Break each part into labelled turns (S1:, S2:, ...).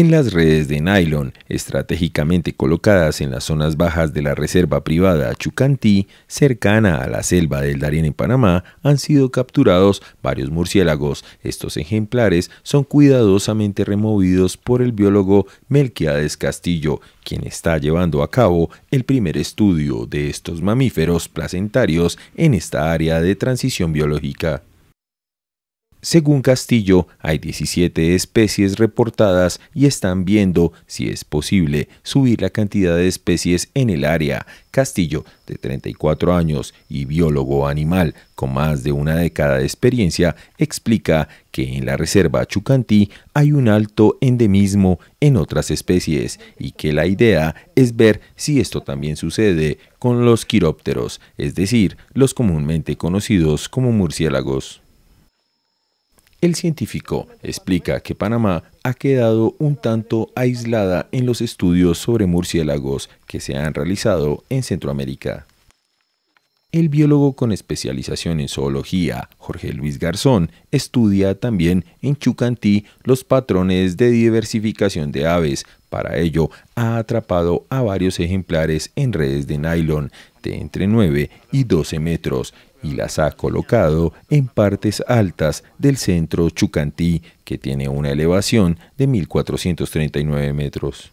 S1: en las redes de nylon, estratégicamente colocadas en las zonas bajas de la reserva privada Chucantí, cercana a la selva del Darién en Panamá, han sido capturados varios murciélagos. Estos ejemplares son cuidadosamente removidos por el biólogo Melquiades Castillo, quien está llevando a cabo el primer estudio de estos mamíferos placentarios en esta área de transición biológica. Según Castillo, hay 17 especies reportadas y están viendo si es posible subir la cantidad de especies en el área. Castillo, de 34 años y biólogo animal con más de una década de experiencia, explica que en la reserva Chucantí hay un alto endemismo en otras especies y que la idea es ver si esto también sucede con los quirópteros, es decir, los comúnmente conocidos como murciélagos. El científico explica que Panamá ha quedado un tanto aislada en los estudios sobre murciélagos que se han realizado en Centroamérica. El biólogo con especialización en zoología, Jorge Luis Garzón, estudia también en Chucantí los patrones de diversificación de aves para ello, ha atrapado a varios ejemplares en redes de nylon de entre 9 y 12 metros y las ha colocado en partes altas del centro Chucantí, que tiene una elevación de 1.439 metros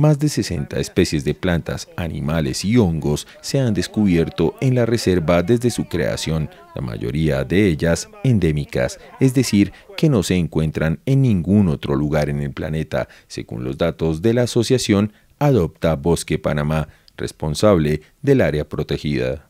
S1: más de 60 especies de plantas, animales y hongos se han descubierto en la reserva desde su creación, la mayoría de ellas endémicas, es decir, que no se encuentran en ningún otro lugar en el planeta, según los datos de la asociación Adopta Bosque Panamá, responsable del área protegida.